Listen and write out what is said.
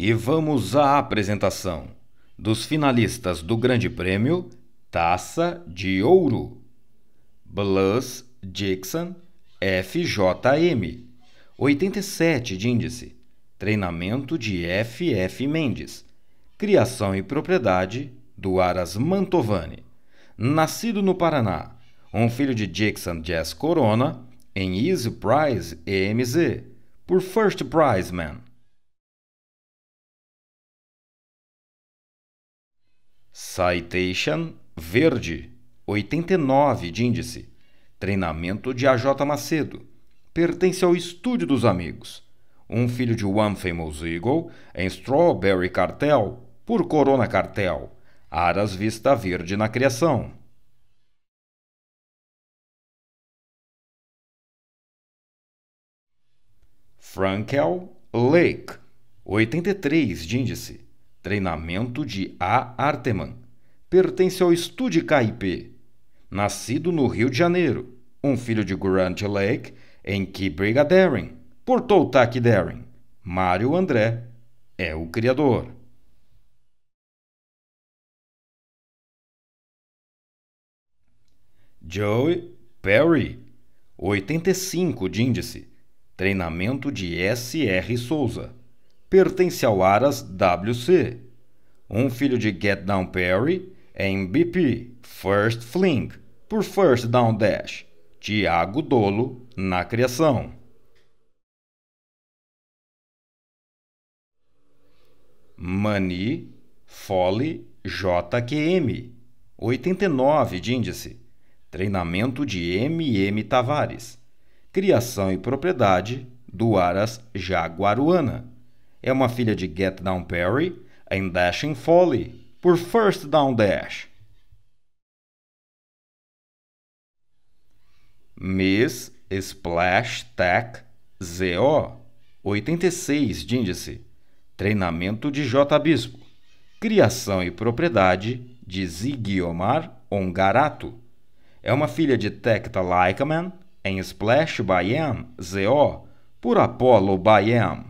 E vamos à apresentação dos finalistas do Grande Prêmio Taça de Ouro. Blas Dixon FJM 87 de índice. Treinamento de FF Mendes. Criação e propriedade do Aras Mantovani. Nascido no Paraná, um filho de Dixon Jazz Corona em Easy Prize EMZ por First Prize Man. Citation Verde, 89 de índice. Treinamento de AJ Macedo. Pertence ao estúdio dos amigos. Um filho de One Famous Eagle em Strawberry Cartel, por Corona Cartel. Aras Vista Verde na criação. Frankel Lake, 83 de índice. Treinamento de A. Arteman. Pertence ao Estúdio Caipê. Nascido no Rio de Janeiro, um filho de Grant Lake, em que Brigadeirin portou Darren. Mário André é o criador. Joey Perry, 85 de índice. Treinamento de S.R. Souza pertence ao Aras WC. Um filho de Get Down Perry é MVP First Fling por First Down Dash. Tiago Dolo na criação. Mani Fole JQM 89 de índice. Treinamento de MM Tavares. Criação e propriedade do Aras Jaguaruana é uma filha de Get Down Perry em Dashing Folly, por First Down Dash. Miss Splash Tech ZO 86 de índice. Treinamento de J. Bispo. Criação e propriedade de Omar Ongarato. É uma filha de Tecta Lycaman em Splash Bayam ZO por Apollo Bayam.